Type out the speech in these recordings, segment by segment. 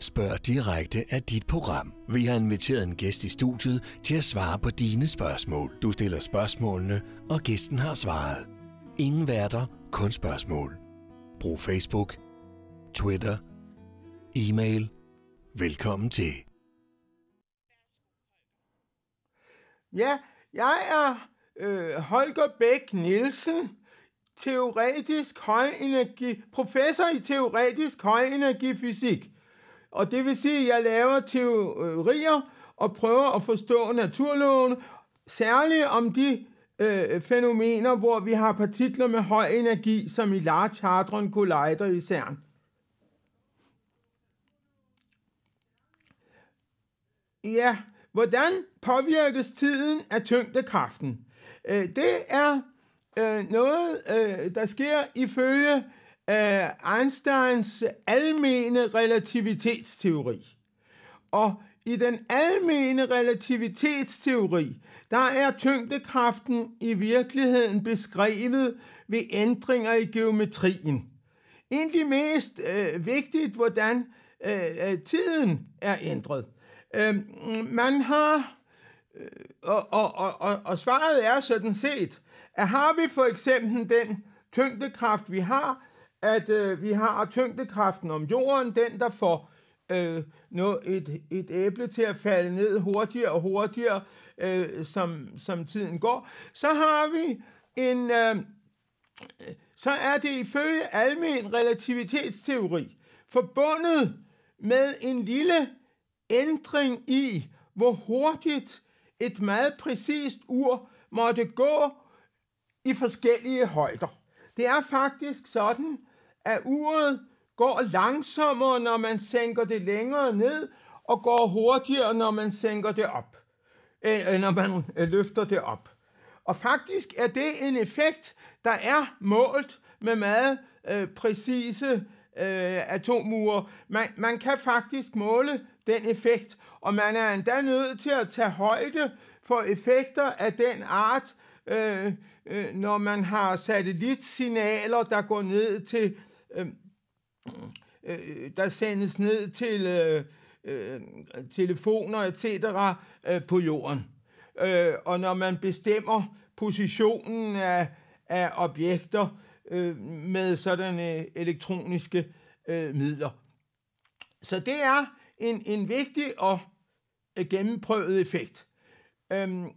Spørg direkte af dit program. Vi har inviteret en gæst i studiet til at svare på dine spørgsmål. Du stiller spørgsmålene, og gæsten har svaret. Ingen værter, kun spørgsmål. Brug Facebook, Twitter, e-mail. Velkommen til. Ja, jeg er øh, Holger Bæk Nielsen, teoretisk højenergi, professor i teoretisk højenergifysik. Og det vil sige, at jeg laver teorier og prøver at forstå naturloven, særligt om de øh, fænomener, hvor vi har partikler med høj energi, som i Large Hadron Collider i CERN. Ja, hvordan påvirkes tiden af tyngdekraften? Øh, det er øh, noget, øh, der sker ifølge øh, Einsteins almene relativitetsteori. Og i den almene relativitetsteori, der er tyngdekraften i virkeligheden beskrevet ved ændringer i geometrien. de mest øh, vigtigt, hvordan øh, øh tiden er ændret. Øh, man har, øh, og, og, og, og svaret er sådan set, at har vi for eksempel den tyngdekraft, vi har, at øh, vi har tyngdekraften om jorden, den der får øh, noget, et, et æble til at falde ned hurtigere og hurtigere, øh, som, som tiden går, så har vi en, øh, så er det ifølge almen relativitetsteori forbundet med en lille ændring i, hvor hurtigt et meget præcist ur måtte gå i forskellige højder. Det er faktisk sådan, at uret går langsommere, når man sænker det længere ned, og går hurtigere, når man sænker det op, øh, øh når man øh, løfter det op. Og faktisk er det en effekt, der er målt med meget øh, præcise øh, atomure. Man, man kan faktisk måle den effekt, og man er endda nødt til at tage højde for effekter af den art, øh, øh, når man har satellitsignaler, der går ned til Øhm, øh, der sendes ned til øh, øh telefoner etc. Øh, på jorden. Øh, og når man bestemmer positionen af, af objekter øh, med sådanne øh, elektroniske øh, midler. Så det er en, en vigtig og øh, gennemprøvet effekt. Øhm,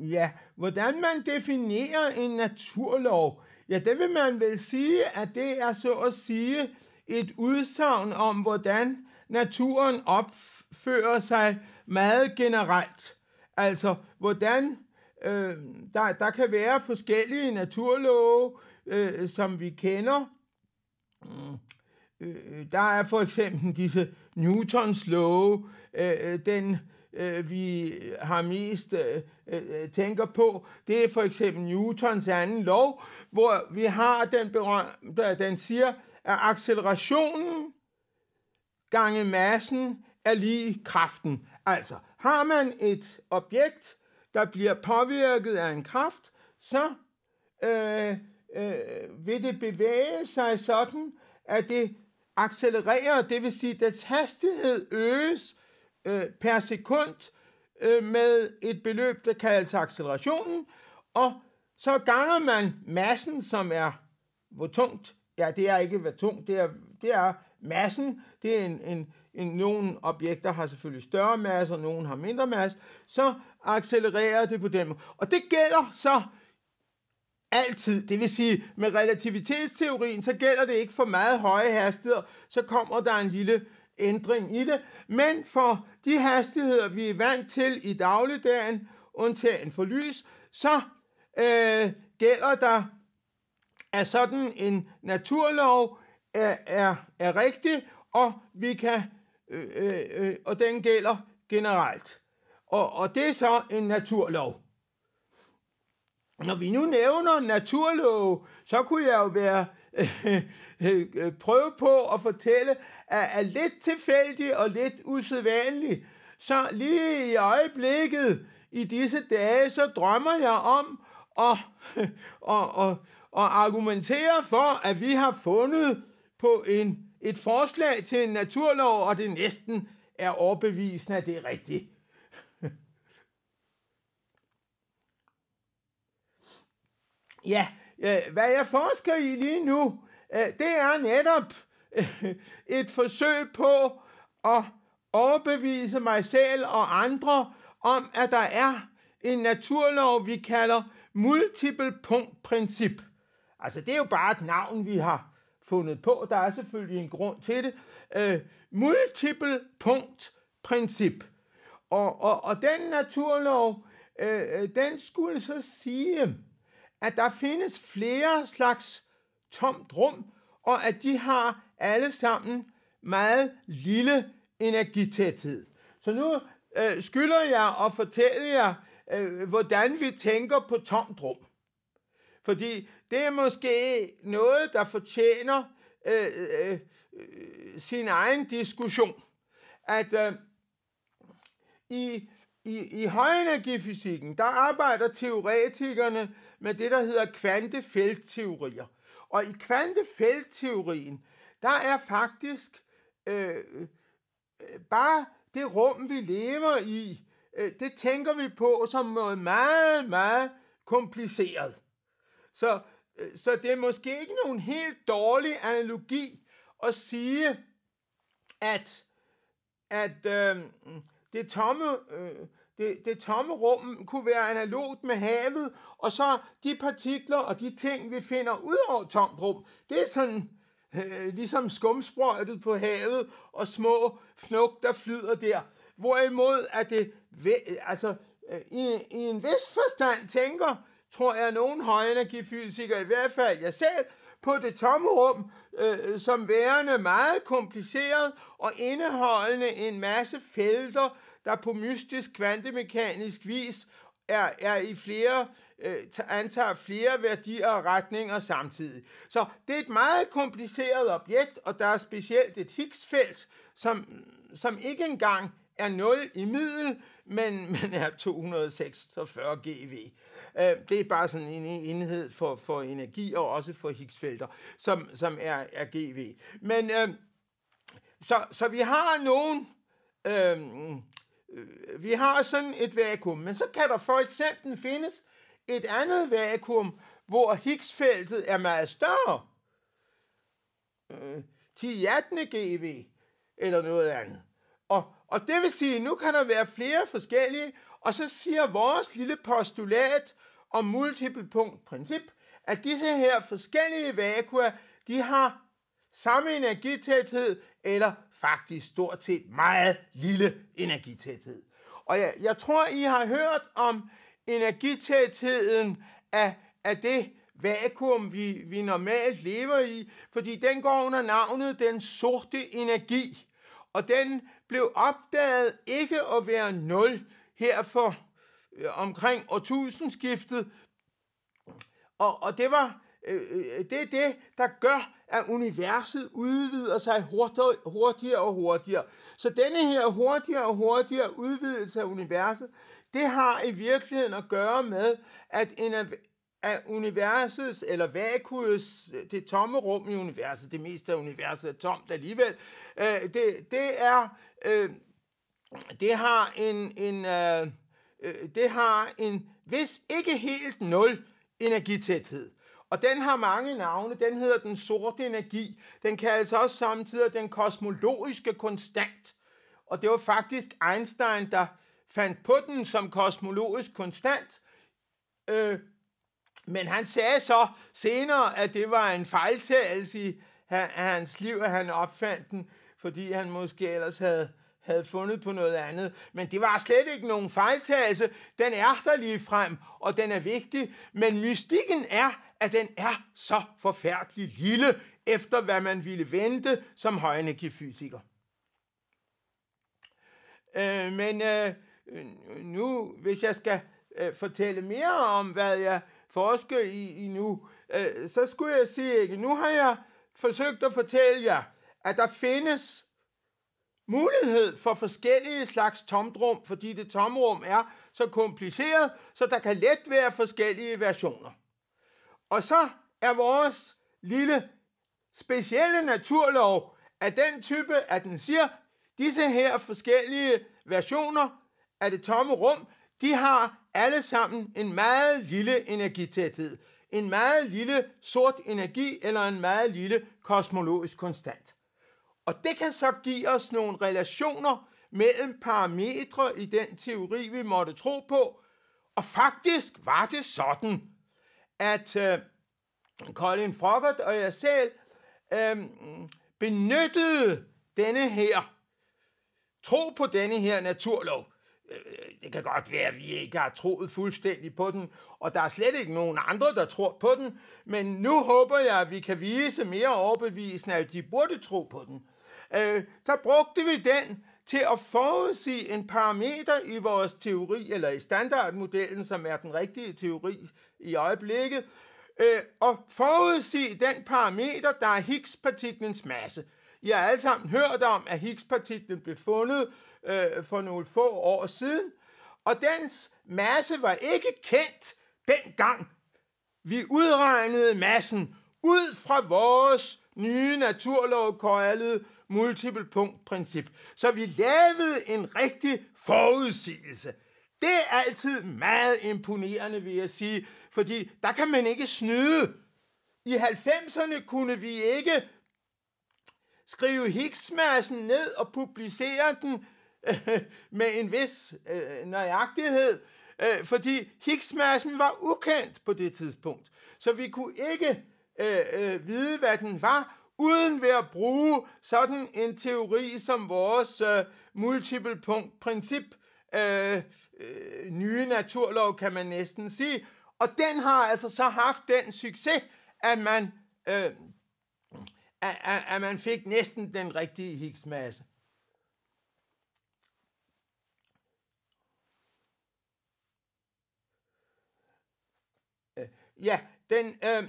Ja, hvordan man definerer en naturlov, ja, det vil man vel sige, at det er så at sige et udsagn om, hvordan naturen opfører sig meget generelt. Altså, hvordan øh, der, der kan være forskellige naturlove, øh, som vi kender. Mm. Øh, øh, der er for eksempel disse Newtons love, øh, øh den øh, vi har mest øh, øh, tænker på, det er for eksempel Newtons anden lov, hvor vi har den berømte, den siger, at accelerationen gange massen er lige kraften. Altså, har man et objekt, der bliver påvirket af en kraft, så øh, øh, vil det bevæge sig sådan, at det accelererer, det vil sige, at dets hastighed øges øh, per sekund øh, med et beløb, der kaldes accelerationen, og så ganger man massen, som er, hvor tungt, ja, det er ikke, hvor tungt, det er, det er massen, det er en, en, en, nogle objekter har selvfølgelig større masse, og nogle har mindre masse, så accelererer det på dem. Og det gælder så altid. Det vil sige, med relativitetsteorien, så gælder det ikke for meget høje hastigheder, så kommer der en lille ændring i det, men for de hastigheder, vi er vant til i dagligdagen, undtagen for lys, så øh, gælder der, at sådan en naturlov er, er, er rigtig, og vi kan øh, øh, øh og den gælder generelt. Og, og det er så en naturlov. Når vi nu nævner naturlov, så kunne jeg jo være øh, øh, øh, prøve på at fortælle, er, er lidt tilfældig og lidt usædvanlig. Så lige i øjeblikket, i disse dage, så drømmer jeg om at, og, og, og argumentere for, at vi har fundet på en, et forslag til en naturlov, og det næsten er overbevisende, at det er rigtigt. ja, øh, hvad jeg forsker i lige nu, øh, det er netop et forsøg på at overbevise mig selv og andre om, at der er en naturlov, vi kalder multiple punkt princip. Altså, det er jo bare et navn, vi har fundet på. Der er selvfølgelig en grund til det. Øh, multiple princip. Og, og, og den naturlov, øh, den skulle så sige, at der findes flere slags tomt rum, og at de har alle sammen meget lille energitæthed. Så nu øh, skylder jeg at fortælle jer, øh, hvordan vi tænker på tomt rum. Fordi det er måske noget, der fortjener øh, øh, øh sin egen diskussion. At øh, i, i, i højenergifysikken, der arbejder teoretikerne med det, der hedder kvantefeltteorier. Og i kvantefeltteorien, der er faktisk øh, øh, bare det rum, vi lever i, øh, det tænker vi på som noget meget, meget kompliceret. Så, øh, så det er måske ikke nogen helt dårlig analogi at sige, at, at øh, det tomme... Øh, det, det tomme rum kunne være analogt med havet, og så de partikler og de ting, vi finder ud over tomt rum, det er sådan øh, ligesom skumsprøjtet på havet, og små fnug, der flyder der. Hvorimod at det, altså, øh, i, i en vis forstand tænker, tror jeg, nogen højenergifysikere, i hvert fald jeg selv, på det tomme rum, øh, som værende meget kompliceret og indeholdende en masse felter, der på mystisk kvantemekanisk vis er, er i flere Øh, antager flere værdier og retninger samtidig. Så det er et meget kompliceret objekt, og der er specielt et Higgs-felt, som, som ikke engang er 0 i middel, men, men er 246 GeV. Øh, det er bare sådan en enhed for, for energi og også for Higgsfelter, som, som er, er GeV. Men øh, så, så vi har nogen, øh, øh, vi har sådan et vakuum, men så kan der for eksempel findes et andet vakuum, hvor Higgsfeltet er meget større. Øh, 10 18 GeV eller noget andet. Og, og det vil sige, at nu kan der være flere forskellige, og så siger vores lille postulat om princip, at disse her forskellige vakua, de har samme energitæthed, eller faktisk stort set meget lille energitæthed. Og jeg, jeg tror, I har hørt om energitætheden af, af det vakuum, vi, vi normalt lever i, fordi den går under navnet den sorte energi. Og den blev opdaget ikke at være nul her for øh, omkring årtusindskiftet. Og, og det var øh, øh det, er det, der gør, at universet udvider sig hurtigere, hurtigere og hurtigere. Så denne her hurtigere og hurtigere udvidelse af universet, det har i virkeligheden at gøre med, at, en af, at universets, eller vakuus, det tomme rum i universet, det meste af universet er tomt alligevel, øh, det, det er, øh, det har en, en øh, det har en hvis ikke helt nul energitæthed. Og den har mange navne. Den hedder den sorte energi. Den kaldes også samtidig den kosmologiske konstant. Og det var faktisk Einstein, der fandt på den som kosmologisk konstant, øh, men han sagde så senere, at det var en fejltagelse i hans liv, at han opfandt den, fordi han måske ellers havde, havde fundet på noget andet. Men det var slet ikke nogen fejltagelse. Den er der lige frem, og den er vigtig. Men mystikken er, at den er så forfærdelig lille, efter hvad man ville vente som højenergifysiker. Øh, men øh, nu, hvis jeg skal øh, fortælle mere om, hvad jeg forsker i, i nu, øh, så skulle jeg sige, ikke? nu har jeg forsøgt at fortælle jer, at der findes mulighed for forskellige slags tomrum, fordi det tomrum er så kompliceret, så der kan let være forskellige versioner. Og så er vores lille specielle naturlov af den type, at den siger, disse her forskellige versioner af det tomme rum, de har alle sammen en meget lille energitæthed, en meget lille sort energi eller en meget lille kosmologisk konstant. Og det kan så give os nogle relationer mellem parametre i den teori, vi måtte tro på. Og faktisk var det sådan, at øh, Colin Froggert og jeg selv øh, benyttede denne her, tro på denne her naturlov, det kan godt være, at vi ikke har troet fuldstændig på den, og der er slet ikke nogen andre, der tror på den, men nu håber jeg, at vi kan vise mere overbevisende, at de burde tro på den. Øh, så brugte vi den til at forudsige en parameter i vores teori, eller i standardmodellen, som er den rigtige teori i øjeblikket, øh, og forudsige den parameter, der er Higgs-partiklens masse. I har alle sammen hørt om, at Higgs-partiklen blev fundet øh, for nogle få år siden, og dens masse var ikke kendt dengang. Vi udregnede massen ud fra vores nye naturlovkøjlede multiple punkt princip. Så vi lavede en rigtig forudsigelse. Det er altid meget imponerende, vil jeg sige, fordi der kan man ikke snyde. I 90'erne kunne vi ikke skrive Higgsmassen ned og publicere den øh, med en vis øh, nøjagtighed, øh, fordi Higgsmassen var ukendt på det tidspunkt. Så vi kunne ikke øh, øh, vide, hvad den var, uden ved at bruge sådan en teori som vores øh, multiple punkt princip, øh, øh, nye naturlov kan man næsten sige. Og den har altså så haft den succes, at man, øh, at, at man fik næsten den rigtige Higgsmasse. Ja, den, øh,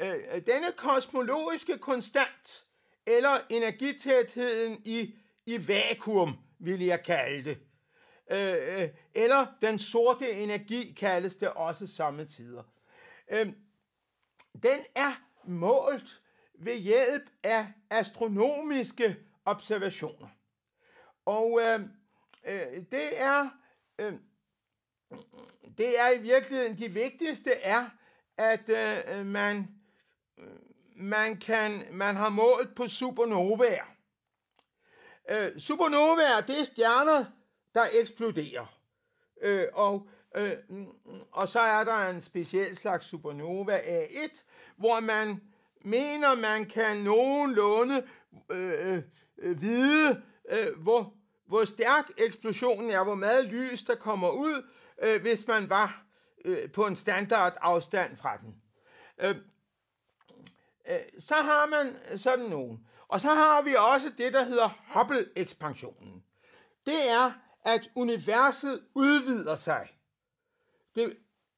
øh, denne kosmologiske konstant, eller energitætheden i, i vakuum, vil jeg kalde det. Øh, øh eller den sorte energi kaldes det også samme tider. Øh, den er målt ved hjælp af astronomiske observationer. Og øh, øh, det er øh, det er i virkeligheden det vigtigste er, at øh, øh man, øh, man, kan, man har målt på supernovaer. Øh, supernovaer, det er stjerner, der eksploderer. Øh, og, øh, mm, og så er der en speciel slags supernova A1, hvor man mener, man kan nogenlunde øh, øh, vide, øh, hvor, hvor stærk eksplosionen er, hvor meget lys, der kommer ud, øh, hvis man var øh, på en standard afstand fra den. Øh, øh, så har man sådan nogen. Og så har vi også det, der hedder Hubble-ekspansionen. Det er, at universet udvider sig. Det,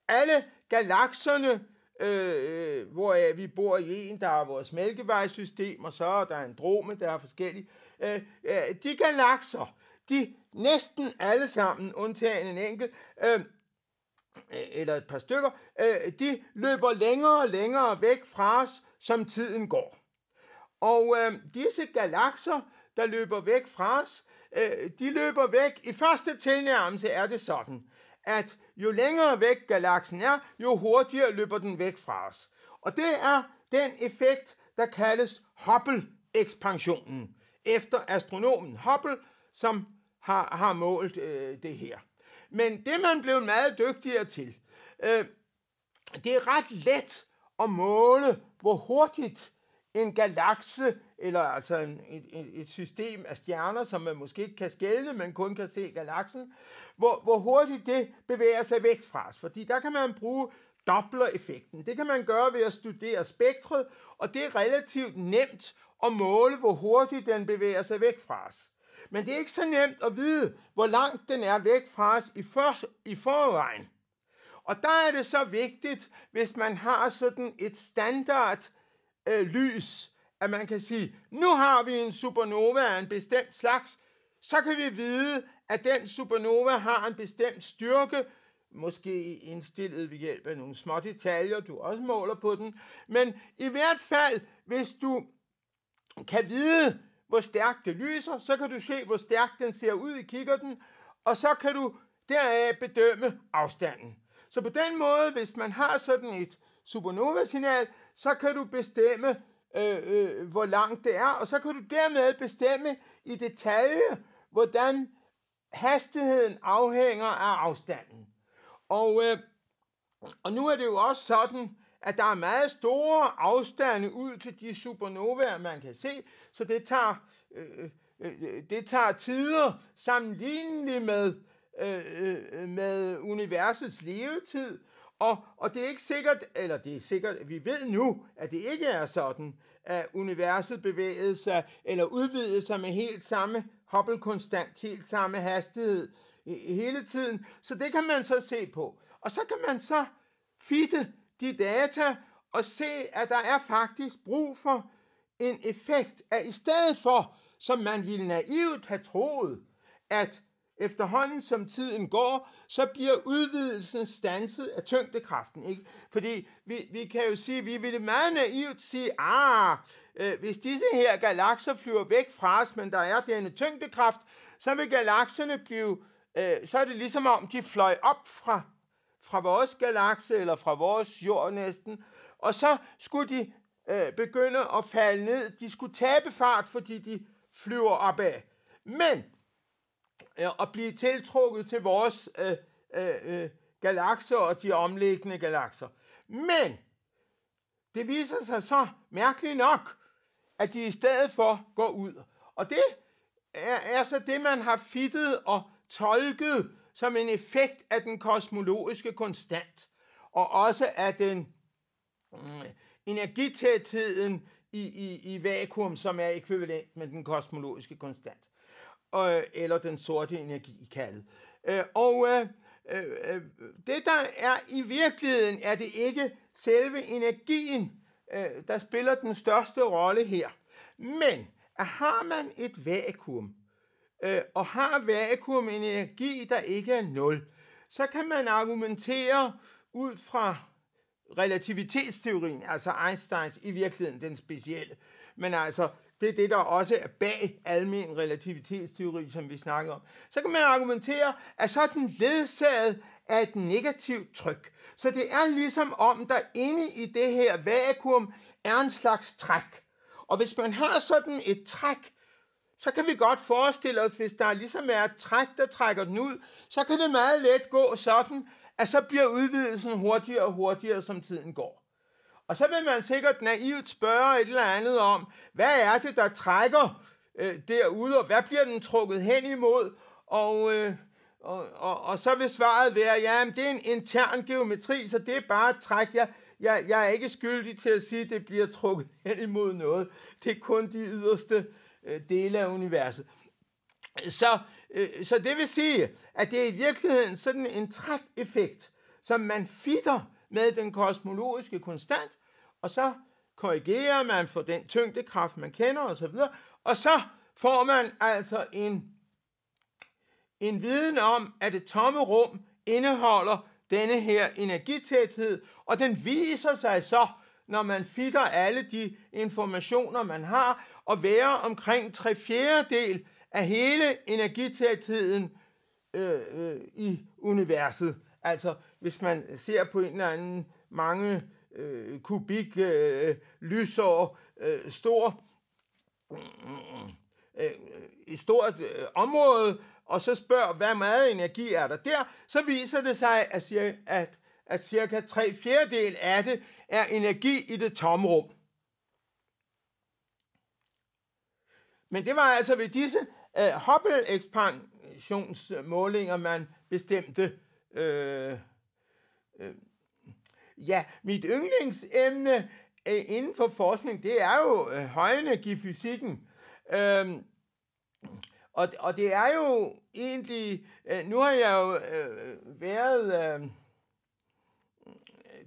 alle galakserne, øh, øh hvor øh, vi bor i en, der er vores mælkevejssystem, og så er der en drome, der er forskellige. Øh, øh, de galakser, de næsten alle sammen, undtagen en enkelt, øh, øh, eller et par stykker, øh, de løber længere og længere væk fra os, som tiden går. Og øh, disse galakser, der løber væk fra os, øh, de løber væk. I første tilnærmelse er det sådan, at jo længere væk galaksen er, jo hurtigere løber den væk fra os. Og det er den effekt, der kaldes Hubble-ekspansionen, efter astronomen Hubble, som har, har målt øh, det her. Men det man blev meget dygtigere til, øh, det er ret let at måle, hvor hurtigt en galakse, eller altså en, et, et system af stjerner, som man måske ikke kan skælde, men kun kan se galaksen, hvor, hvor hurtigt det bevæger sig væk fra os. Fordi der kan man bruge Doppler-effekten. Det kan man gøre ved at studere spektret, og det er relativt nemt at måle, hvor hurtigt den bevæger sig væk fra os. Men det er ikke så nemt at vide, hvor langt den er væk fra os i, for, i forvejen. Og der er det så vigtigt, hvis man har sådan et standard øh, lys, at man kan sige, nu har vi en supernova af en bestemt slags, så kan vi vide, at den supernova har en bestemt styrke, måske indstillet ved hjælp af nogle små detaljer, du også måler på den. Men i hvert fald, hvis du kan vide, hvor stærkt det lyser, så kan du se, hvor stærkt den ser ud i kikkerten, og så kan du deraf bedømme afstanden. Så på den måde, hvis man har sådan et supernova-signal, så kan du bestemme, øh, øh, hvor langt det er, og så kan du dermed bestemme i detalje, hvordan hastigheden afhænger af afstanden. Og, øh, og nu er det jo også sådan, at der er meget store afstande ud til de supernovaer, man kan se. Så det tager, øh, øh, øh, det tager tider sammenligneligt med, øh, øh, øh, med universets levetid, og, og det er ikke sikkert, eller det er sikkert, vi ved nu, at det ikke er sådan, at universet bevægede sig eller udvidede sig med helt samme Hubble-konstant, helt samme hastighed hele tiden. Så det kan man så se på. Og så kan man så fitte de data og se, at der er faktisk brug for en effekt at i stedet for, som man ville naivt have troet, at efterhånden som tiden går, så bliver udvidelsen stanset af tyngdekraften. Ikke? Fordi vi, vi kan jo sige, vi ville meget naivt sige, ah, øh, hvis disse her galakser flyver væk fra os, men der er denne tyngdekraft, så vil galakserne blive, øh, så er det ligesom om de fløj op fra, fra vores galakse eller fra vores jord næsten, og så skulle de øh, begynder at falde ned. De skulle tabe fart, fordi de flyver opad. Men øh, at blive tiltrukket til vores øh, øh, øh, galakser og de omliggende galakser. Men det viser sig så mærkeligt nok, at de i stedet for går ud. Og det er, er så det, man har fittet og tolket som en effekt af den kosmologiske konstant, og også af den mm, energitætheden i, i, i vakuum, som er ekvivalent med den kosmologiske konstant, og, eller den sorte energi i kaldet. Øh, og øh, øh, det, der er i virkeligheden, er det ikke selve energien, øh, der spiller den største rolle her. Men at har man et vakuum, øh, og har vakuum en energi, der ikke er nul, så kan man argumentere ud fra relativitetsteorien, altså Einsteins, i virkeligheden den specielle. Men altså, det er det, der også er bag almen relativitetsteori, som vi snakker om. Så kan man argumentere, at så er den ledsaget af et negativt tryk. Så det er ligesom om, der inde i det her vakuum er en slags træk. Og hvis man har sådan et træk, så kan vi godt forestille os, hvis der ligesom er et træk, der trækker den ud, så kan det meget let gå sådan, at så bliver udvidelsen hurtigere og hurtigere, som tiden går. Og så vil man sikkert naivt spørge et eller andet om, hvad er det, der trækker øh, derude, og hvad bliver den trukket hen imod? Og, øh, og, og, og så vil svaret være, ja, det er en intern geometri, så det er bare at trække jeg, jeg, jeg er ikke skyldig til at sige, at det bliver trukket hen imod noget. Det er kun de yderste øh, dele af universet. Så Øh, så det vil sige, at det er i virkeligheden sådan en trækeffekt, som man fitter med den kosmologiske konstant, og så korrigerer man for den tyngdekraft, man kender osv., og så får man altså en, en viden om, at det tomme rum indeholder denne her energitæthed, og den viser sig så, når man fitter alle de informationer, man har, og være omkring tre fjerdedel af hele energitætheden øh, øh, i universet. Altså, hvis man ser på en eller anden mange øh, kubik øh, lysår øh, stor øh, øh et stort øh, område, og så spørger, hvad meget energi er der der, så viser det sig, at, at, at cirka 3 fjerdedel af det er energi i det tomrum. Men det var altså ved disse øh, Hubble-ekspansionsmålinger, man bestemte. Øh, øh, ja, mit yndlingsemne øh, inden for forskning, det er jo øh, højenergifysikken. fysikken. Øh, og, og det er jo egentlig, øh, nu har jeg jo øh, været øh,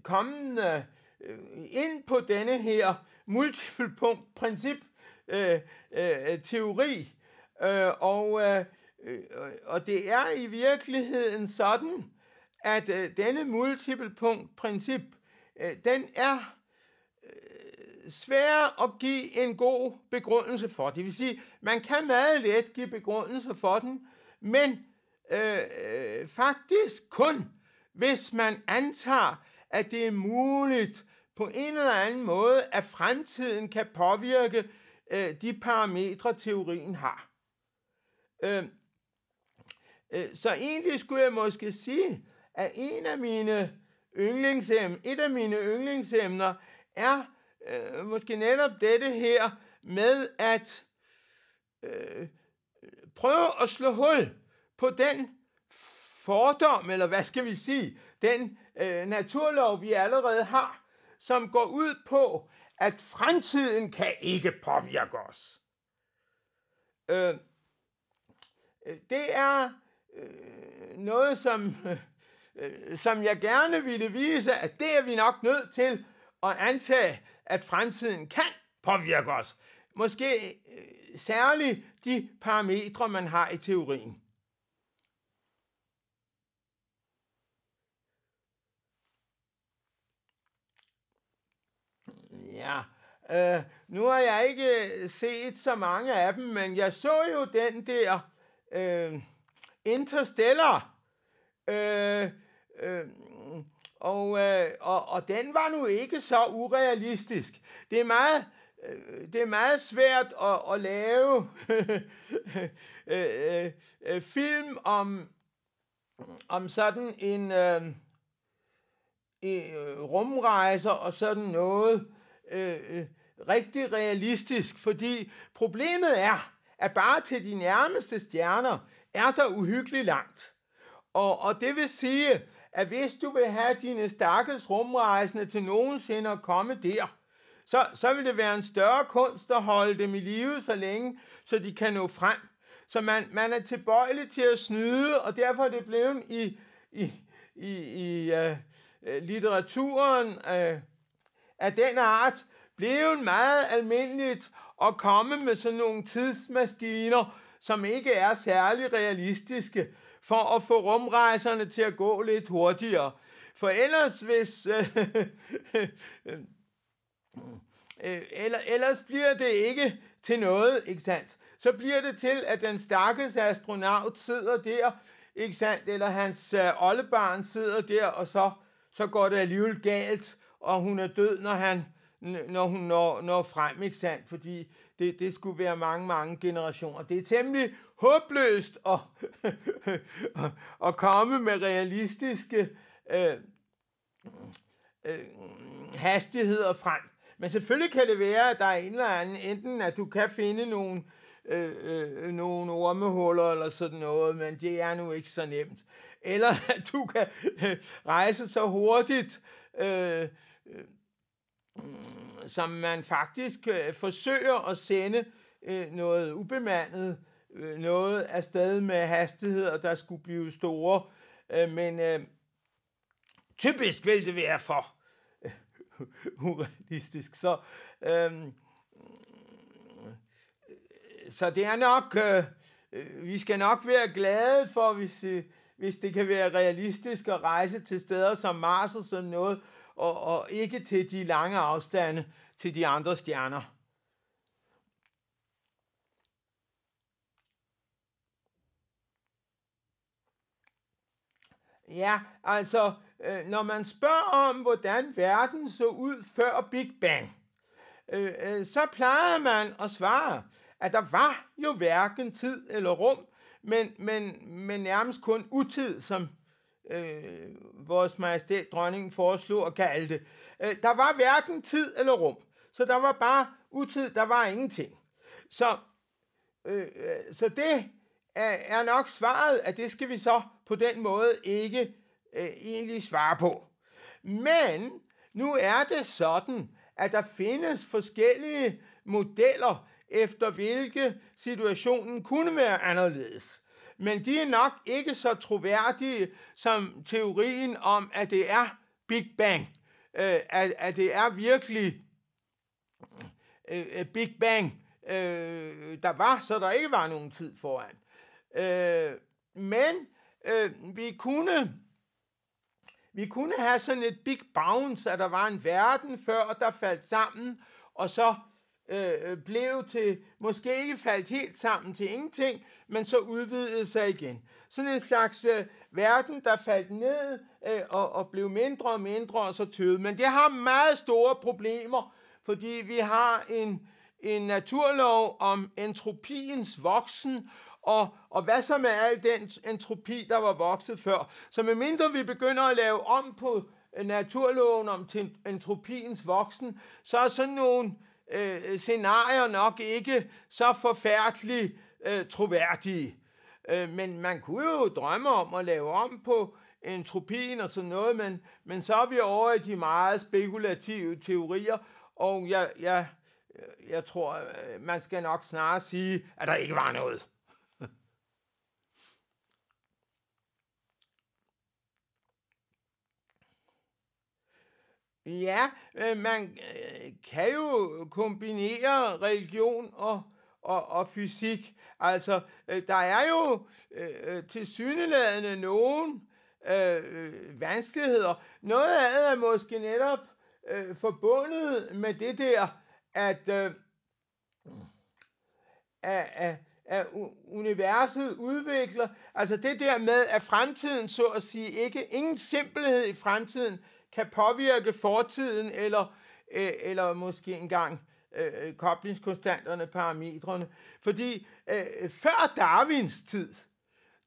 kommet øh, ind på denne her multiple punkt princip, øh, øh, teori. Øh, og, øh, øh, og det er i virkeligheden sådan, at øh, denne princip, øh, den er øh, svær at give en god begrundelse for. Det vil sige, man kan meget let give begrundelse for den, men øh, øh, faktisk kun, hvis man antager, at det er muligt på en eller anden måde, at fremtiden kan påvirke øh, de parametre, teorien har. Øh, øh, så egentlig skulle jeg måske sige, at en af mine yndlingsemner, et af mine yndlingsemner er øh, måske netop dette her med at øh, prøve at slå hul på den fordom, eller hvad skal vi sige, den øh, naturlov, vi allerede har, som går ud på, at fremtiden kan ikke påvirke os. Øh, øh det er øh, noget, som, øh, øh, som jeg gerne ville vise, at det er vi nok nødt til at antage, at fremtiden kan påvirke os. Måske øh, særligt de parametre, man har i teorien. Ja, øh, nu har jeg ikke øh, set så mange af dem, men jeg så jo den der øh, Interstellar. Øh, øh, og, øh, og, og den var nu ikke så urealistisk. Det er meget, øh, det er meget svært at, at lave øh, øh, øh, film om, om sådan en øh, øh rumrejser og sådan noget, Øh, øh, rigtig realistisk, fordi problemet er, at bare til de nærmeste stjerner er der uhyggeligt langt. Og, og det vil sige, at hvis du vil have dine stakkels rumrejsende til nogensinde at komme der, så, så vil det være en større kunst at holde dem i live så længe, så de kan nå frem. Så man, man er tilbøjelig til at snyde, og derfor er det blevet i, i, i, i uh, litteraturen uh, af den art blevet meget almindeligt at komme med sådan nogle tidsmaskiner, som ikke er særlig realistiske, for at få rumrejserne til at gå lidt hurtigere. For ellers, hvis... Øh, eller, ellers bliver det ikke til noget, ikke sandt? Så bliver det til, at den stakkels astronaut sidder der, ikke sandt? Eller hans øh, oldebarn sidder der, og så, så går det alligevel galt og hun er død, når, han, når hun når, når frem, ikke sandt? Fordi det, det skulle være mange, mange generationer. Det er temmelig håbløst at, at komme med realistiske øh, øh, hastigheder frem. Men selvfølgelig kan det være, at der er en eller anden, enten at du kan finde nogle, øh, øh, nogle ormehuller eller sådan noget, men det er nu ikke så nemt. Eller at du kan øh, rejse så hurtigt, øh, øh, mm, som man faktisk øh, forsøger at sende øh, noget ubemandet, øh, noget afsted med hastigheder, der skulle blive store. Øh, men øh, typisk vil det være for øh, urealistisk. Så, øh, mm, så det er nok, øh, vi skal nok være glade for, hvis, øh, hvis det kan være realistisk at rejse til steder som Mars og sådan noget, øh, og, og ikke til de lange afstande til de andre stjerner. Ja, altså, øh, når man spørger om, hvordan verden så ud før Big Bang, øh, øh, så plejede man at svare, at der var jo hverken tid eller rum, men, men, men nærmest kun utid, som øh, vores majestæt dronningen foreslog at kalde det. Øh, der var hverken tid eller rum, så der var bare utid, der var ingenting. Så, øh, øh, så det er, er nok svaret, at det skal vi så på den måde ikke øh, egentlig svare på. Men nu er det sådan, at der findes forskellige modeller, efter hvilke situationen kunne være anderledes men de er nok ikke så troværdige som teorien om, at det er Big Bang. Øh, at, at det er virkelig øh, Big Bang, øh, der var, så der ikke var nogen tid foran. Øh, men øh, vi kunne vi kunne have sådan et big bounce, at der var en verden før, der faldt sammen, og så Øh, øh, blev til, måske ikke faldt helt sammen til ingenting, men så udvidede sig igen. Sådan en slags øh, verden, der faldt ned øh, og, og blev mindre og mindre og så tøvede. Men det har meget store problemer, fordi vi har en, en naturlov om entropiens voksen, og, og hvad så med al den entropi, der var vokset før? Så medmindre vi begynder at lave om på øh, naturloven om entropiens voksen, så er sådan nogle øh, scenarier nok ikke så forfærdeligt øh, troværdige. Øh, men man kunne jo drømme om at lave om på entropien og sådan noget, men, men så er vi over i de meget spekulative teorier, og jeg, jeg, jeg tror, øh, man skal nok snarere sige, at der ikke var noget. Ja, øh, man øh, kan jo kombinere religion og, og, og fysik. Altså, øh, der er jo øh, øh til syneladende nogen øh, øh, vanskeligheder. Noget af det er måske netop øh, forbundet med det der, at, øh, at, at, at universet udvikler. Altså det der med, at fremtiden, så at sige, ikke ingen simpelhed i fremtiden, kan påvirke fortiden eller, øh, eller måske engang øh, øh, koblingskonstanterne, parametrene. Fordi øh, før Darwins tid,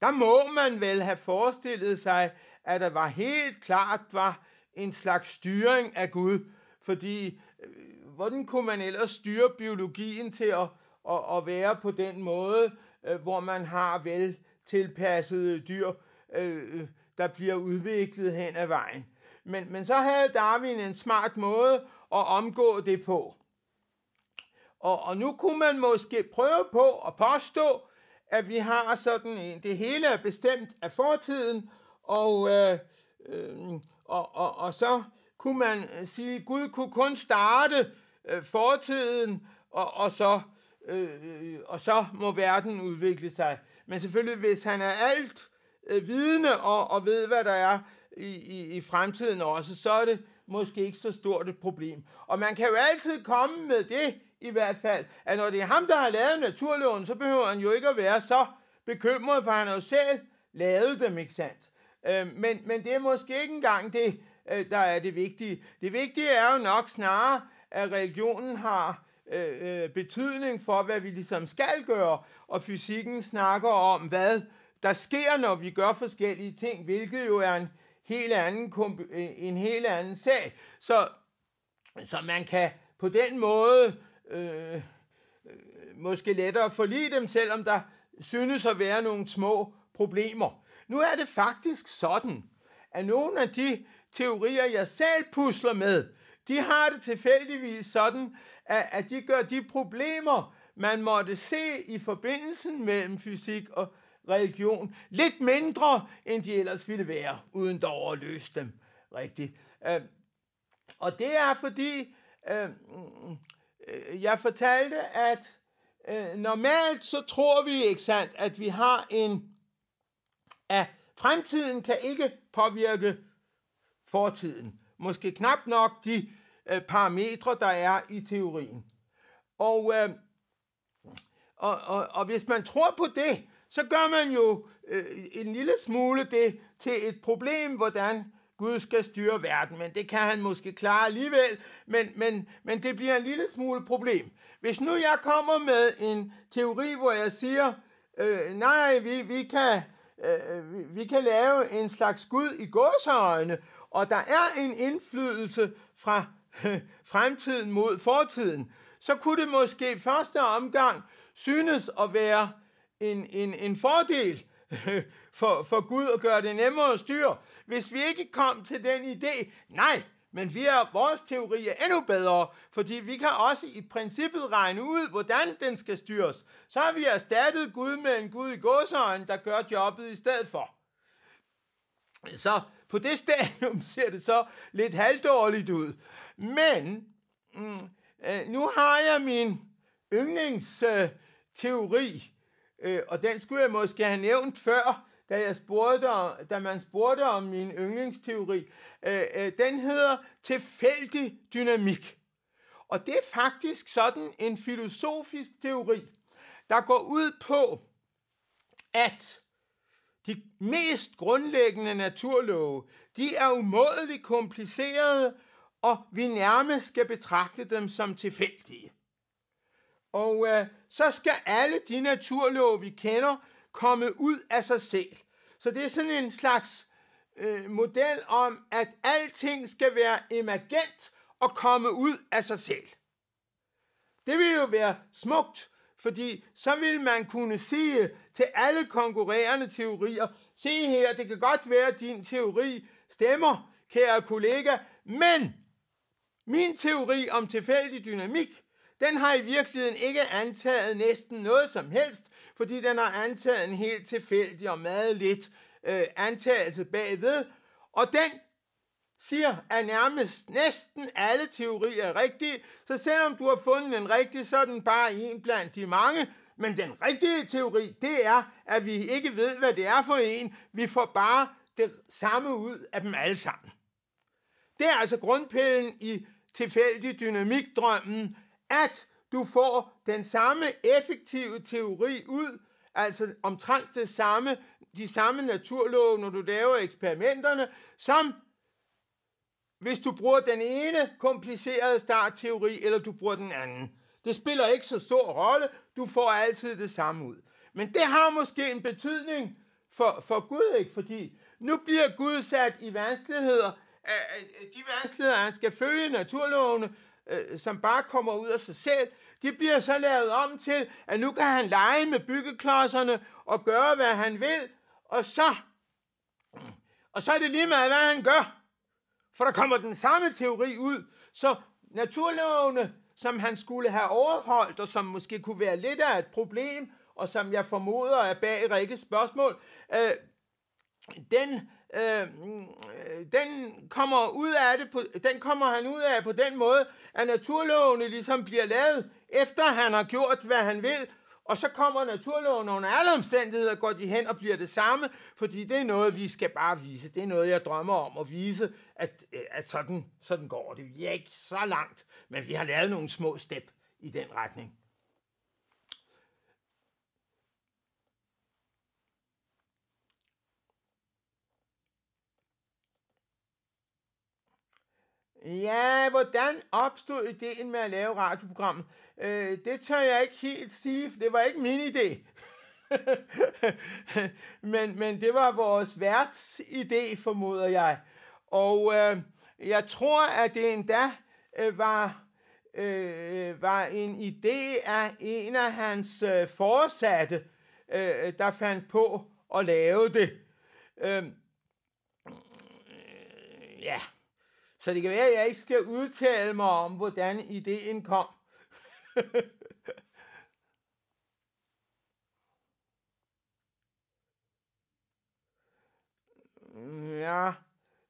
der må man vel have forestillet sig, at der var helt klart var en slags styring af Gud, fordi øh, hvordan kunne man ellers styre biologien til at, at, at være på den måde, øh, hvor man har vel tilpassede dyr, øh, øh, der bliver udviklet hen ad vejen. Men, men så havde Darwin en smart måde at omgå det på. Og, og nu kunne man måske prøve på at påstå, at vi har sådan en, det hele er bestemt af fortiden, og, øh, øh, og, og, og så kunne man øh, sige, at Gud kunne kun starte øh, fortiden, og, og, så, øh, og så må verden udvikle sig. Men selvfølgelig, hvis han er alt øh, vidne og, og ved, hvad der er, i, i, i fremtiden også, så er det måske ikke så stort et problem. Og man kan jo altid komme med det i hvert fald, at når det er ham, der har lavet naturloven, så behøver han jo ikke at være så bekymret, for han har jo selv lavet dem, ikke sandt? Øh, men, men det er måske ikke engang det, øh, der er det vigtige. Det vigtige er jo nok snarere, at religionen har øh, øh betydning for, hvad vi ligesom skal gøre, og fysikken snakker om, hvad der sker, når vi gør forskellige ting, hvilket jo er en helt anden, en helt anden sag. Så, så man kan på den måde øh, øh, måske lettere forlige dem, selvom der synes at være nogle små problemer. Nu er det faktisk sådan, at nogle af de teorier, jeg selv pusler med, de har det tilfældigvis sådan, at, at de gør de problemer, man måtte se i forbindelsen mellem fysik og religion lidt mindre, end de ellers ville være, uden dog at løse dem rigtigt. Øh, og det er fordi, øh, øh, jeg fortalte, at normalt så tror vi, ikke sandt, at vi har en, at fremtiden kan ikke påvirke fortiden. Måske knap nok de parametre, der er i teorien. Og, og, og, og hvis man tror på det, så gør man jo øh, en lille smule det til et problem, hvordan Gud skal styre verden, men det kan han måske klare alligevel, men, men, men det bliver en lille smule problem. Hvis nu jeg kommer med en teori, hvor jeg siger, øh, nej, vi, vi, kan, øh, vi, vi kan lave en slags Gud i godsøjne, og der er en indflydelse fra øh, fremtiden mod fortiden, så kunne det måske første omgang synes at være en, en, en fordel for, for Gud at gøre det nemmere at styre. Hvis vi ikke kom til den idé, nej, men vi er, vores teori er endnu bedre, fordi vi kan også i princippet regne ud, hvordan den skal styres. Så har vi erstattet Gud med en Gud i godsøjen, der gør jobbet i stedet for. Så på det stadium ser det så lidt halvdårligt ud. Men mm, øh, nu har jeg min yndlingsteori, øh, teori, Øh, og den skulle jeg måske have nævnt før, da, jeg spurgte da man spurgte om min yndlingsteori. Øh, øh, den hedder tilfældig dynamik. Og det er faktisk sådan en filosofisk teori, der går ud på, at de mest grundlæggende naturlove, de er umådeligt komplicerede, og vi nærmest skal betragte dem som tilfældige. Og øh, så skal alle de naturlove, vi kender, komme ud af sig selv. Så det er sådan en slags øh, model om, at alting skal være emergent og komme ud af sig selv. Det ville jo være smukt, fordi så vil man kunne sige til alle konkurrerende teorier, se her, det kan godt være, at din teori stemmer, kære kollega, men min teori om tilfældig dynamik den har i virkeligheden ikke antaget næsten noget som helst, fordi den har antaget en helt tilfældig og meget lidt øh, antagelse bagved, og den siger, at nærmest næsten alle teorier er rigtige, så selvom du har fundet en rigtig, så er den bare en blandt de mange, men den rigtige teori, det er, at vi ikke ved, hvad det er for en. Vi får bare det samme ud af dem alle sammen. Det er altså grundpillen i tilfældig dynamikdrømmen, at du får den samme effektive teori ud, altså omtrent det samme, de samme naturlove, når du laver eksperimenterne, som hvis du bruger den ene komplicerede startteori, eller du bruger den anden. Det spiller ikke så stor rolle, du får altid det samme ud. Men det har måske en betydning for, for Gud, ikke? Fordi nu bliver Gud sat i vanskeligheder. Øh, øh, de vanskeligheder, han skal følge naturlovene, øh, som bare kommer ud af sig selv, de bliver så lavet om til, at nu kan han lege med byggeklodserne og gøre, hvad han vil, og så, og så er det lige meget, hvad han gør. For der kommer den samme teori ud, så naturlovene, som han skulle have overholdt, og som måske kunne være lidt af et problem, og som jeg formoder er bag Rikkes spørgsmål, øh, den øh, den kommer ud af det, på, den kommer han ud af på den måde, at naturlovene ligesom bliver lavet, efter han har gjort, hvad han vil, og så kommer naturloven under alle omstændigheder, går de hen og bliver det samme, fordi det er noget, vi skal bare vise. Det er noget, jeg drømmer om at vise, at, øh, at sådan, sådan går det. Vi er ikke så langt, men vi har lavet nogle små step i den retning. Ja, hvordan opstod ideen med at lave radioprogrammet? Øh, det tør jeg ikke helt sige, for det var ikke min idé. men, men det var vores værts idé, formoder jeg. Og øh, jeg tror, at det endda øh, var, øh, var en idé af en af hans øh, forsatte, øh, der fandt på at lave det. Øh, ja. Så det kan være, at jeg ikke skal udtale mig om, hvordan ideen kom. ja,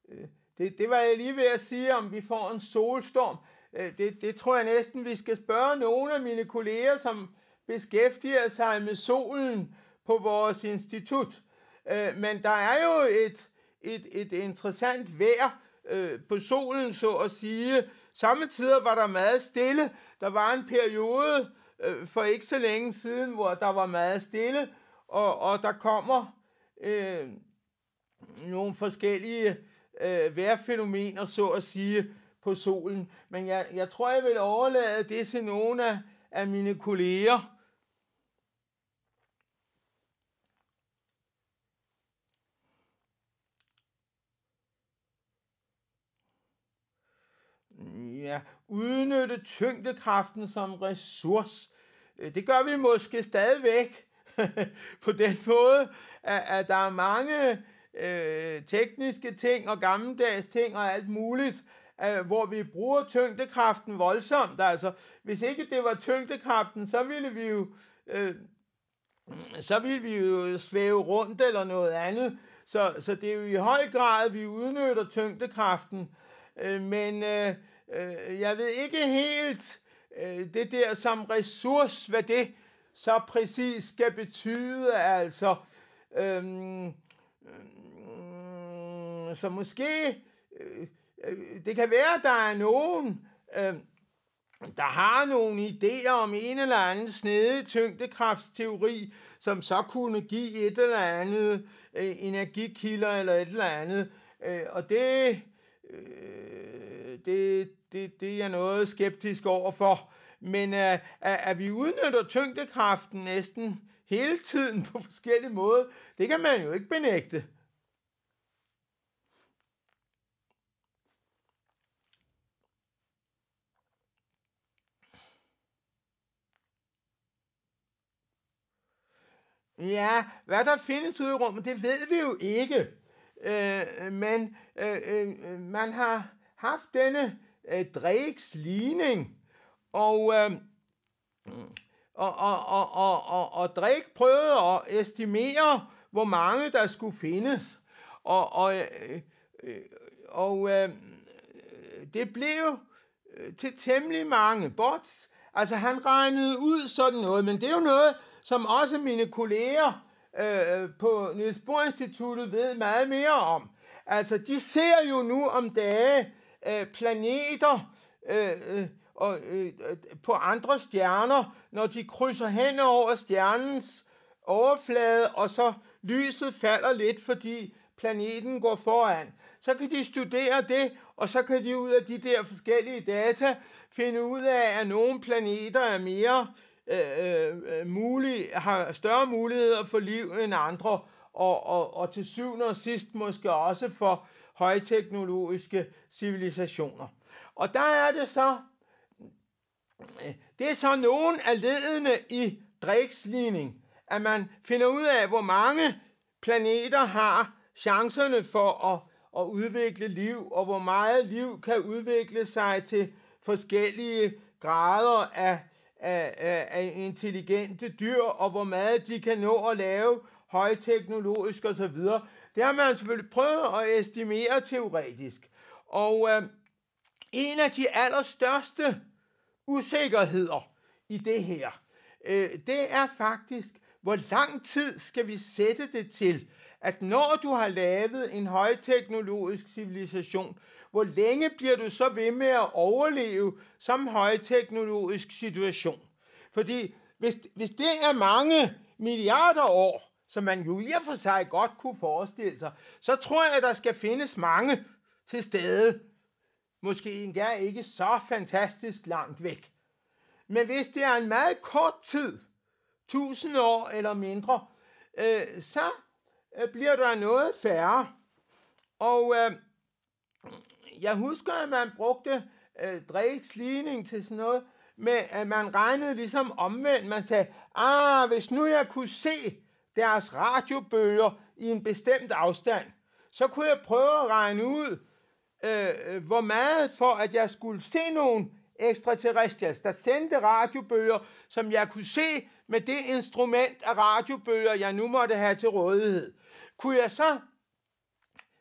øh, det, det var jeg lige ved at sige, om vi får en solstorm. Øh, det, det tror jeg næsten, vi skal spørge nogle af mine kolleger, som beskæftiger sig med solen på vores institut. Øh, men der er jo et, et, et interessant vejr, øh, på solen, så at sige. Samme tider var der meget stille. Der var en periode øh, for ikke så længe siden, hvor der var meget stille, og, og der kommer øh, nogle forskellige øh, vejrfænomener, så at sige, på solen. Men jeg, jeg tror, jeg vil overlade det til nogle af, af mine kolleger, ja, udnytte tyngdekraften som ressource. Øh, det gør vi måske stadigvæk på den måde, at, der er mange øh, tekniske ting og gammeldags ting og alt muligt, øh, hvor vi bruger tyngdekraften voldsomt. Altså, hvis ikke det var tyngdekraften, så ville vi jo øh, så ville vi jo svæve rundt eller noget andet. Så, så det er jo i høj grad, at vi udnytter tyngdekraften. Øh, men øh, øh, jeg ved ikke helt øh, det der som ressource, hvad det så præcis skal betyde, altså. Øhm, øhm, så måske, øh, øh det kan være, der er nogen, øh, der har nogle idéer om en eller anden snede tyngdekraftsteori, som så kunne give et eller andet øh, energikilder eller et eller andet. Øh, og det, øh, det, det, det er jeg noget skeptisk overfor. Men at, øh, at vi udnytter tyngdekraften næsten hele tiden på forskellige måder, det kan man jo ikke benægte. Ja, hvad der findes ude i rummet, det ved vi jo ikke. Øh, øh men øh, øh, øh, man har haft denne øh, Drakes ligning, og, øh, og, og, og, og, og, og Drake prøvede at estimere, hvor mange der skulle findes. Og, og, øh, øh, og øh, det blev øh, til temmelig mange bots. Altså han regnede ud sådan noget, men det er jo noget, som også mine kolleger øh, øh på Niels Bohr Instituttet ved meget mere om. Altså de ser jo nu om dage Øh, planeter øh, øh og, øh, øh, på andre stjerner, når de krydser hen over stjernens overflade, og så lyset falder lidt, fordi planeten går foran. Så kan de studere det, og så kan de ud af de der forskellige data finde ud af, at nogle planeter er mere øh, mulige, har større muligheder for liv end andre og, og, og til syvende og sidst måske også for højteknologiske civilisationer. Og der er det så, det er så nogen af ledende i Drakes ligning, at man finder ud af, hvor mange planeter har chancerne for at, at udvikle liv, og hvor meget liv kan udvikle sig til forskellige grader af, af, af, af intelligente dyr, og hvor meget de kan nå at lave højteknologisk osv. Det har man selvfølgelig prøvet at estimere teoretisk. Og øh, en af de allerstørste usikkerheder i det her, øh, det er faktisk, hvor lang tid skal vi sætte det til, at når du har lavet en højteknologisk civilisation, hvor længe bliver du så ved med at overleve som højteknologisk situation? Fordi hvis, hvis det er mange milliarder år, som man jo i og for sig godt kunne forestille sig, så tror jeg, at der skal findes mange til stede. Måske endda ikke så fantastisk langt væk. Men hvis det er en meget kort tid, tusind år eller mindre, øh, så øh, bliver der noget færre. Og øh, jeg husker, at man brugte øh, Drakes ligning til sådan noget, med at man regnede ligesom omvendt. Man sagde, ah, hvis nu jeg kunne se, deres radiobøger i en bestemt afstand, så kunne jeg prøve at regne ud, øh, hvor meget for, at jeg skulle se nogle ekstraterrestrials, der sendte radiobøger, som jeg kunne se med det instrument af radiobøger, jeg nu måtte have til rådighed. Kunne jeg så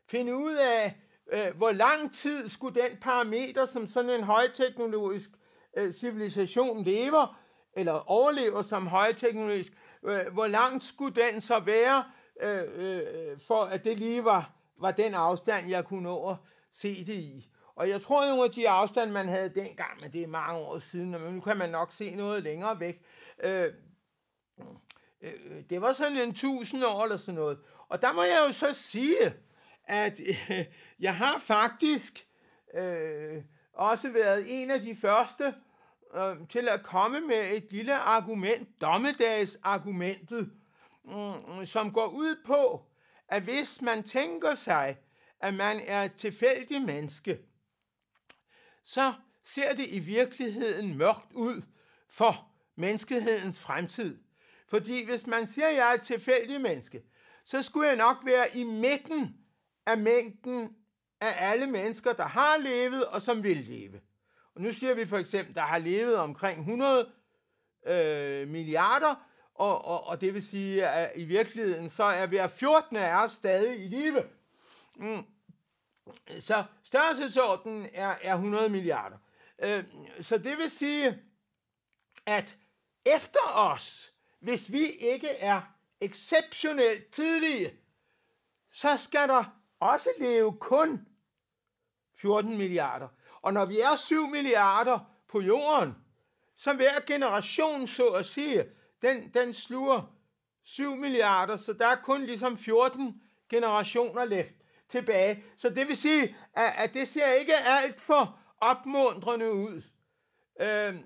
finde ud af, øh, hvor lang tid skulle den parameter, som sådan en højteknologisk øh, civilisation lever, eller overlever som højteknologisk, Øh, hvor langt skulle den så være, øh, øh, for at det lige var, var den afstand, jeg kunne nå at se det i. Og jeg tror, at nogle af de afstand, man havde dengang, men det er mange år siden, og nu kan man nok se noget længere væk, øh, øh, det var sådan en tusind år eller sådan noget. Og der må jeg jo så sige, at øh, jeg har faktisk øh, også været en af de første, øh, til at komme med et lille argument, dommedagsargumentet, mm, som går ud på, at hvis man tænker sig, at man er et tilfældig menneske, så ser det i virkeligheden mørkt ud for menneskehedens fremtid. Fordi hvis man siger, at jeg er et tilfældig menneske, så skulle jeg nok være i midten af mængden af alle mennesker, der har levet og som vil leve. Og nu siger vi for eksempel, der har levet omkring 100 øh, milliarder, og, og, og det vil sige, at i virkeligheden, så er hver 14 af os stadig i live. Mm. Så størrelsesordenen er, er 100 milliarder. Øh, så det vil sige, at efter os, hvis vi ikke er exceptionelt tidlige, så skal der også leve kun 14 milliarder. Og når vi er 7 milliarder på jorden, så hver generation, så at sige, den, den sluger 7 milliarder, så der er kun ligesom 14 generationer left tilbage. Så det vil sige, at, at det ser ikke alt for opmuntrende ud. Øhm,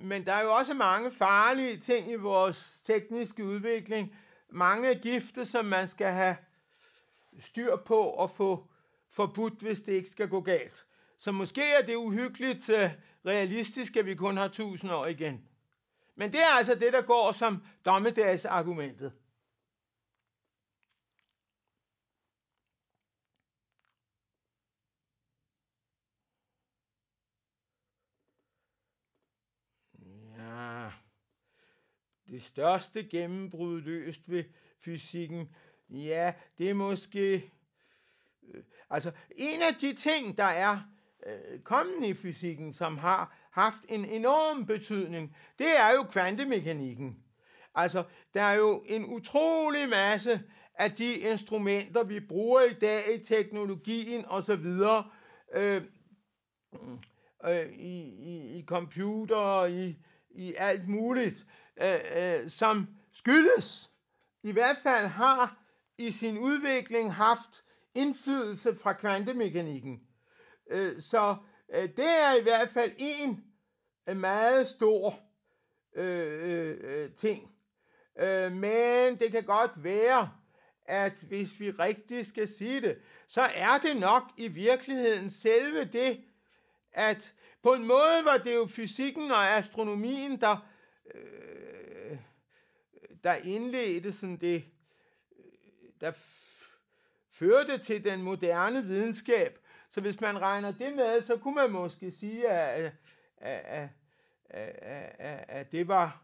men der er jo også mange farlige ting i vores tekniske udvikling. Mange gifte, som man skal have styr på og få forbudt, hvis det ikke skal gå galt. Så måske er det uhyggeligt øh, realistisk, at vi kun har tusind år igen. Men det er altså det, der går som dommedagsargumentet. Ja, det største gennembrud løst ved fysikken, ja, det er måske... Øh, altså, en af de ting, der er Øh, kommen i fysikken, som har haft en enorm betydning, det er jo kvantemekanikken. Altså, der er jo en utrolig masse af de instrumenter, vi bruger i dag i teknologien osv., øh, øh, i, i, i computer og i, i alt muligt, øh, øh, som skyldes, i hvert fald har i sin udvikling haft indflydelse fra kvantemekanikken. Øh, så øh, det er i hvert fald en øh, meget stor ting. Men det kan godt være, at hvis vi rigtig skal sige det, så er det nok i virkeligheden selve det, at på en måde var det jo fysikken og astronomien, der, øh, der indledte sådan det, der førte til den moderne videnskab. Så hvis man regner det med, så kunne man måske sige, at, at, at, at, at, at det var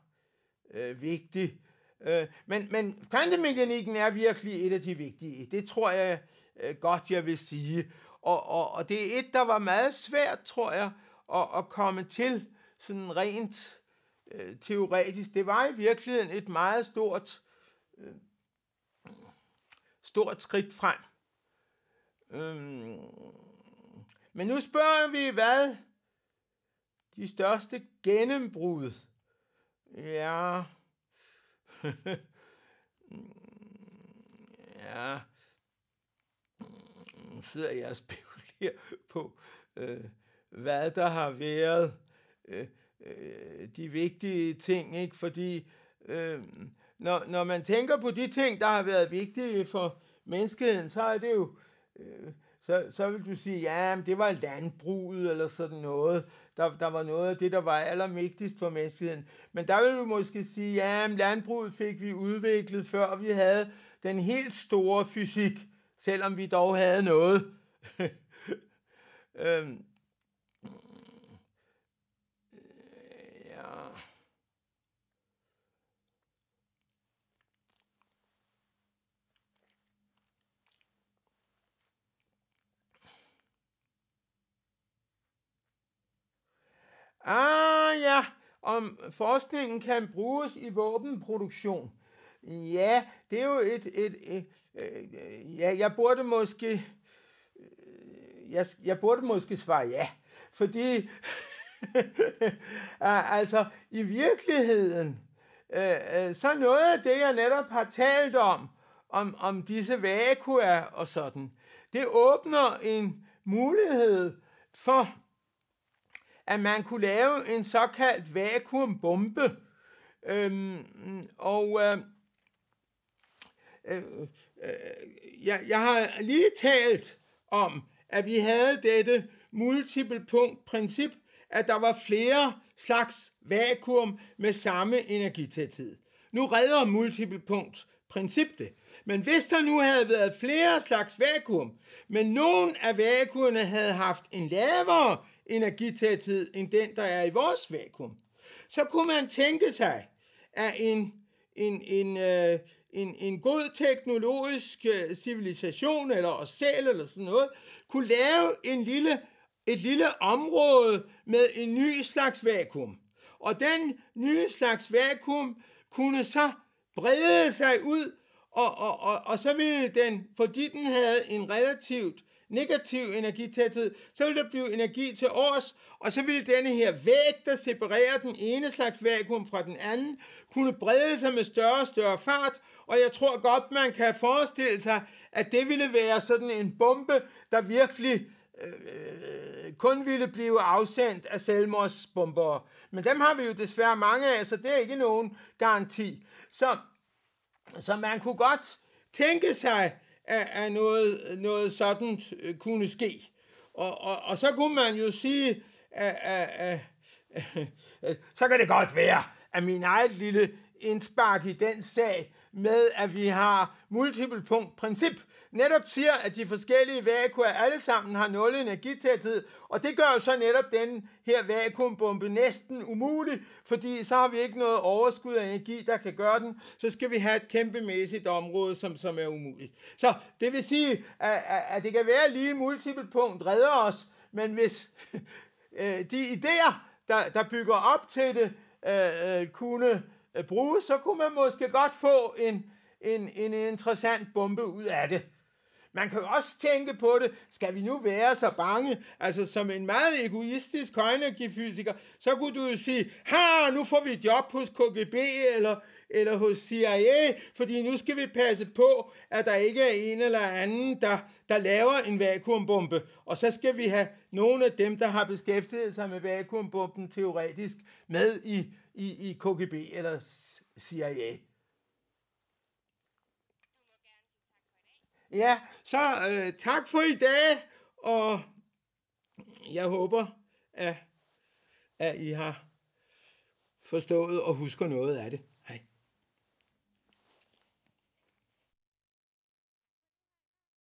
øh, vigtigt. Øh, men, men kvantemekanikken er virkelig et af de vigtige. Det tror jeg øh, godt, jeg vil sige. Og, og, og det er et, der var meget svært, tror jeg, at, at komme til sådan rent øh, teoretisk. Det var i virkeligheden et meget stort, øh, stort skridt frem. Øhm, men nu spørger vi, hvad de største gennembrud Ja. ja. Nu sidder jeg og spekulerer på, øh, hvad der har været øh, øh, de vigtige ting, ikke? Fordi øh, når, når man tænker på de ting, der har været vigtige for menneskeheden, så er det jo øh, så, så vil du sige, ja, det var landbruget eller sådan noget. Der, der var noget af det, der var allermægtigst for menneskeheden. Men der vil du måske sige, ja, landbruget fik vi udviklet, før vi havde den helt store fysik, selvom vi dog havde noget. øhm, Ah ja, om forskningen kan bruges i våbenproduktion. Ja, det er jo et... et, et, et øh, ja, jeg burde måske... Øh, jeg, jeg burde måske svare ja, fordi... altså, i virkeligheden, øh, øh, så noget af det, jeg netop har talt om, om, om disse vakuer og sådan, det åbner en mulighed for at man kunne lave en såkaldt vakuumbombe. Øhm, og øh, øh, øh, jeg, jeg har lige talt om, at vi havde dette multiple punkt princip, at der var flere slags vakuum med samme energitæthed. Nu redder multiple punkt princippet. Men hvis der nu havde været flere slags vakuum, men nogen af vakuumene havde haft en lavere energitæthed end den, der er i vores vakuum. Så kunne man tænke sig, at en, en, en, øh, en, en god teknologisk øh, civilisation, eller os selv, eller sådan noget, kunne lave en lille, et lille område med en ny slags vakuum. Og den nye slags vakuum kunne så brede sig ud, og, og, og, og så ville den, fordi den havde en relativt negativ energitæthed, så vil der blive energi til års, og så vil denne her væg, der separerer den ene slags vakuum fra den anden, kunne brede sig med større og større fart, og jeg tror godt, man kan forestille sig, at det ville være sådan en bombe, der virkelig øh, øh kun ville blive afsendt af selvmordsbomber. Men dem har vi jo desværre mange af, så det er ikke nogen garanti. Så, så man kunne godt tænke sig, at, at noget, noget sådan øh, kunne ske. Og, og, og så kunne man jo sige, at, at, at, at, så kan det godt være, at min eget lille indspark i den sag med, at vi har multiple punkt princip, netop siger, at de forskellige vakuer alle sammen har nul energitæthed, og det gør jo så netop den her vakuumbombe næsten umulig, fordi så har vi ikke noget overskud af energi, der kan gøre den, så skal vi have et kæmpemæssigt område, som, som er umuligt. Så det vil sige, at, at det kan være lige punkt redder os, men hvis øh, de idéer, der, der bygger op til det, øh, øh, kunne bruges, så kunne man måske godt få en, en, en interessant bombe ud af det. Man kan jo også tænke på det. Skal vi nu være så bange? Altså, som en meget egoistisk Carnegie-fysiker, så kunne du jo sige, ha, nu får vi job hos KGB, eller eller hos CIA, fordi nu skal vi passe på, at der ikke er en eller anden, der, der laver en vakuumbombe. Og så skal vi have nogle af dem, der har beskæftiget sig med vakuumbomben teoretisk, med i, i, i KGB eller CIA. Ja, så øh, tak for i dag, og jeg håber, at, at I har forstået og husker noget af det.